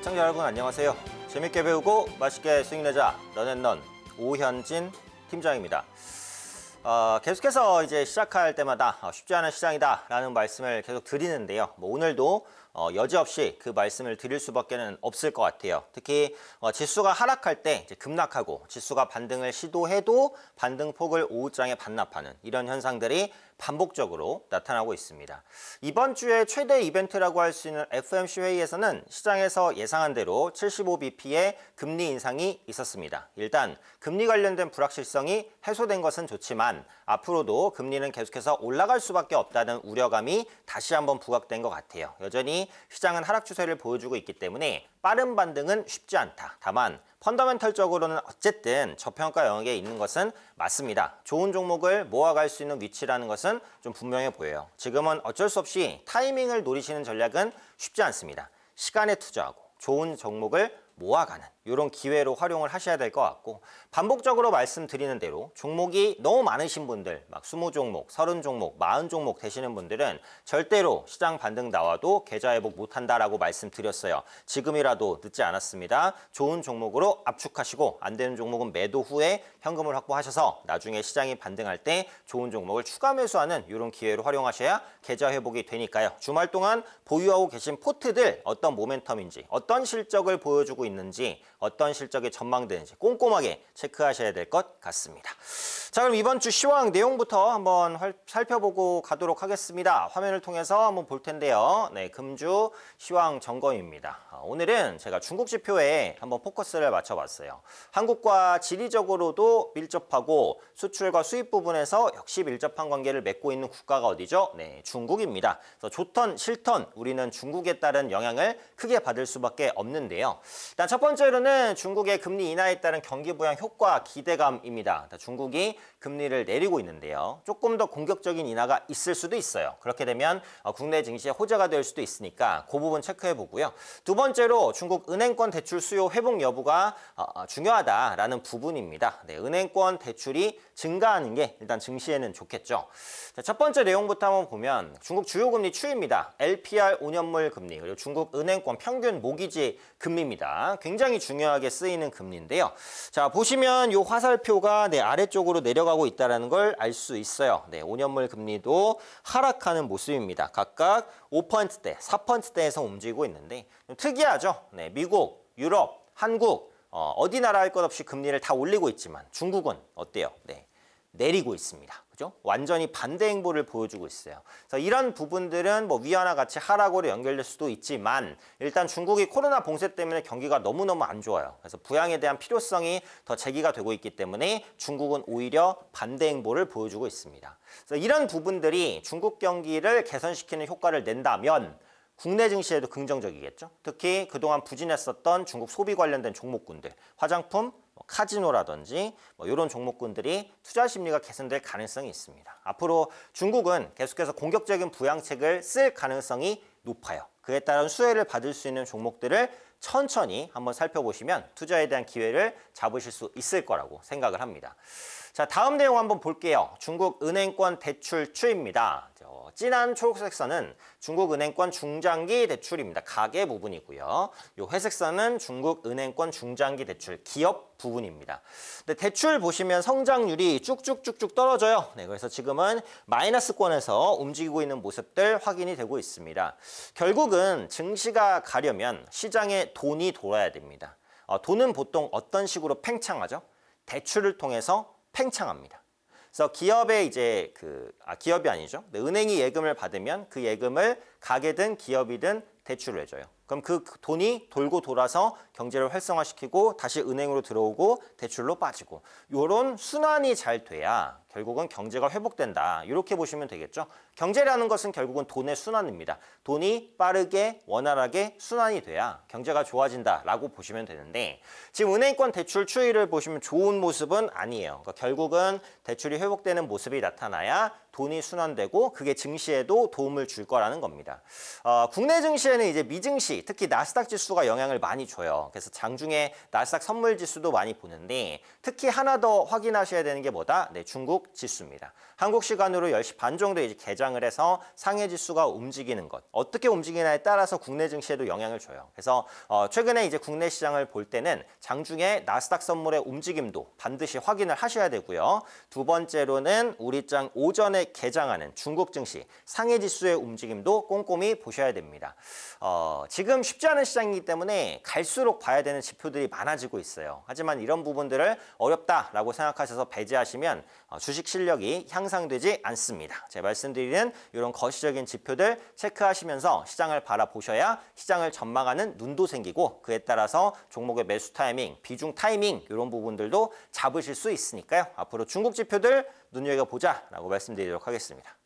시청자 여러분 안녕하세요. 재밌게 배우고 맛있게 스윙내자 런앤런 오현진 팀장입니다. 어, 계속해서 이제 시작할 때마다 어, 쉽지 않은 시장이다라는 말씀을 계속 드리는데요. 뭐 오늘도 어, 여지없이 그 말씀을 드릴 수밖에 는 없을 것 같아요. 특히 어, 지수가 하락할 때 급락하고 지수가 반등을 시도해도 반등폭을 오후장에 반납하는 이런 현상들이 반복적으로 나타나고 있습니다. 이번 주에 최대 이벤트라고 할 수 있는 FMC 회의에서는 시장에서 예상한 대로 75bp의 금리 인상이 있었습니다. 일단 금리 관련된 불확실성이 해소된 것은 좋지만 앞으로도 금리는 계속해서 올라갈 수밖에 없다는 우려감이 다시 한번 부각된 것 같아요. 여전히 시장은 하락 추세를 보여주고 있기 때문에 빠른 반등은 쉽지 않다. 다만 펀더멘털적으로는 어쨌든 저평가 영역에 있는 것은 맞습니다. 좋은 종목을 모아갈 수 있는 위치라는 것은 좀 분명해 보여요. 지금은 어쩔 수 없이 타이밍을 노리시는 전략은 쉽지 않습니다. 시간에 투자하고 좋은 종목을 모아가는 이런 기회로 활용을 하셔야 될 것 같고 반복적으로 말씀드리는 대로 종목이 너무 많으신 분들 막 20종목, 30종목, 40종목 되시는 분들은 절대로 시장 반등 나와도 계좌 회복 못한다라고 말씀드렸어요. 지금이라도 늦지 않았습니다. 좋은 종목으로 압축하시고 안 되는 종목은 매도 후에 현금을 확보하셔서 나중에 시장이 반등할 때 좋은 종목을 추가 매수하는 이런 기회로 활용하셔야 계좌 회복이 되니까요. 주말 동안 보유하고 계신 포트들 어떤 모멘텀인지 어떤 실적을 보여주고 있는지 있는지 어떤 실적이 전망되는지 꼼꼼하게 체크하셔야 될 것 같습니다. 자 그럼 이번 주 시황 내용부터 한번 살펴보고 가도록 하겠습니다. 화면을 통해서 한번 볼 텐데요. 네, 금주 시황 점검입니다. 아, 오늘은 제가 중국 지표에 한번 포커스를 맞춰봤어요. 한국과 지리적으로도 밀접하고 수출과 수입 부분에서 역시 밀접한 관계를 맺고 있는 국가가 어디죠? 네, 중국입니다. 그래서 좋던 싫던 우리는 중국에 따른 영향을 크게 받을 수밖에 없는데요. 일단 첫 번째로는 중국의 금리 인하에 따른 경기 부양 효과 기대감입니다. 중국이 금리를 내리고 있는데요. 조금 더 공격적인 인하가 있을 수도 있어요. 그렇게 되면 어, 국내 증시에 호재가 될 수도 있으니까 그 부분 체크해 보고요. 두 번째로 중국 은행권 대출 수요 회복 여부가 어, 어, 중요하다라는 부분입니다. 네, 은행권 대출이 증가하는 게 일단 증시에는 좋겠죠. 자, 첫 번째 내용부터 한번 보면 중국 주요 금리 추입니다. LPR 5년물 금리 그리고 중국 은행권 평균 모기지 금리입니다. 굉장히 중요하게 쓰이는 금리인데요. 자 보시면 이 화살표가 네, 아래쪽으로 내 내려가고 있다는 걸 알 수 있어요. 네, 5년물 금리도 하락하는 모습입니다. 각각 5%대, 4%대에서 움직이고 있는데 특이하죠. 네, 미국, 유럽, 한국 어, 어디 나라 할 것 없이 금리를 다 올리고 있지만 중국은 어때요? 네, 내리고 있습니다. 있죠. 완전히 반대 행보를 보여주고 있어요. 그래서 이런 부분들은 뭐 위안화 같이 하락으로 연결될 수도 있지만 일단 중국이 코로나 봉쇄 때문에 경기가 너무너무 안 좋아요. 그래서 부양에 대한 필요성이 더 제기가 되고 있기 때문에 중국은 오히려 반대 행보를 보여주고 있습니다. 그래서 이런 부분들이 중국 경기를 개선시키는 효과를 낸다면 국내 증시에도 긍정적이겠죠. 특히 그동안 부진했었던 중국 소비 관련된 종목군들, 화장품, 뭐 카지노라든지 뭐 이런 종목군들이 투자 심리가 개선될 가능성이 있습니다. 앞으로 중국은 계속해서 공격적인 부양책을 쓸 가능성이 높아요. 그에 따른 수혜를 받을 수 있는 종목들을 천천히 한번 살펴보시면 투자에 대한 기회를 잡으실 수 있을 거라고 생각을 합니다. 자, 다음 내용 한번 볼게요. 중국 은행권 대출 추입니다. 있죠. 진한 초록색 선은 중국 은행권 중장기 대출입니다. 가계 부분이고요. 요 회색 선은 중국 은행권 중장기 대출 기업 부분입니다. 근데 대출 보시면 성장률이 쭉쭉쭉쭉 떨어져요. 네, 그래서 지금은 마이너스권에서 움직이고 있는 모습들 확인이 되고 있습니다. 결국은 증시가 가려면 시장에 돈이 돌아야 됩니다. 어, 돈은 보통 어떤 식으로 팽창하죠? 대출을 통해서 팽창합니다. 그래서 기업의 이제 그, 아, 기업이 아니죠. 은행이 예금을 받으면 그 예금을 가게든 기업이든 대출을 해줘요. 그럼 그 돈이 돌고 돌아서 경제를 활성화시키고 다시 은행으로 들어오고 대출로 빠지고 이런 순환이 잘 돼야 결국은 경제가 회복된다. 이렇게 보시면 되겠죠. 경제라는 것은 결국은 돈의 순환입니다. 돈이 빠르게 원활하게 순환이 돼야 경제가 좋아진다라고 보시면 되는데 지금 은행권 대출 추이를 보시면 좋은 모습은 아니에요. 그러니까 결국은 대출이 회복되는 모습이 나타나야 돈이 순환되고 그게 증시에도 도움을 줄 거라는 겁니다. 어, 국내 증시에는 이제 미증시, 특히 나스닥 지수가 영향을 많이 줘요. 그래서 장중에 나스닥 선물 지수도 많이 보는데 특히 하나 더 확인하셔야 되는 게 뭐다? 네, 중국 한국 지수입니다. 한국 시간으로 10시 반 정도에 이제 개장을 해서 상해 지수가 움직이는 것, 어떻게 움직이냐에 따라서 국내 증시에도 영향을 줘요. 그래서 어, 최근에 이제 국내 시장을 볼 때는 장중에 나스닥 선물의 움직임도 반드시 확인을 하셔야 되고요. 두 번째로는 우리장 오전에 개장하는 중국 증시 상해 지수의 움직임도 꼼꼼히 보셔야 됩니다. 어, 지금 쉽지 않은 시장이기 때문에 갈수록 봐야 되는 지표들이 많아지고 있어요. 하지만 이런 부분들을 어렵다라고 생각하셔서 배제하시면 어, 주 주식 실력이 향상되지 않습니다. 제가 말씀드리는 이런 거시적인 지표들 체크하시면서 시장을 바라보셔야 시장을 전망하는 눈도 생기고 그에 따라서 종목의 매수 타이밍, 비중 타이밍 이런 부분들도 잡으실 수 있으니까요. 앞으로 중국 지표들 눈여겨보자라고 말씀드리도록 하겠습니다.